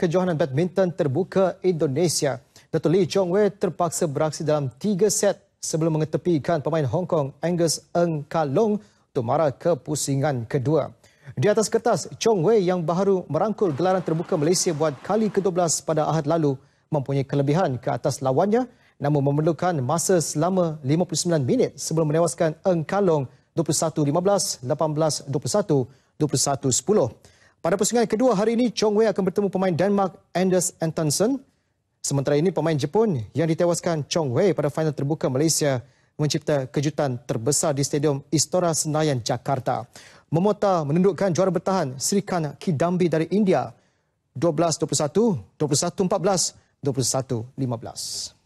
kejohanan badminton terbuka Indonesia. Dato' Lee Chong Wei terpaksa beraksi dalam tiga set sebelum mengetepikan pemain Hong Kong Angus Ng Kalong untuk marah ke pusingan kedua. Di atas kertas, Chong Wei yang baru merangkul gelaran terbuka Malaysia buat kali ke-12 pada ahad lalu mempunyai kelebihan ke atas lawannya namun memerlukan masa selama 59 minit sebelum menewaskan Ng Kalong 21-15, 18-21, 21-10. Pada pusingan kedua hari ini, Chong Wei akan bertemu pemain Denmark Anders Antonsen. Sementara ini, pemain Jepun yang ditewaskan Chong Wei pada final terbuka Malaysia mencipta kejutan terbesar di Stadium Istora Senayan, Jakarta. Momota menundukkan juara bertahan Srikan Kidambi dari India 12-21, 21-14, 21-15.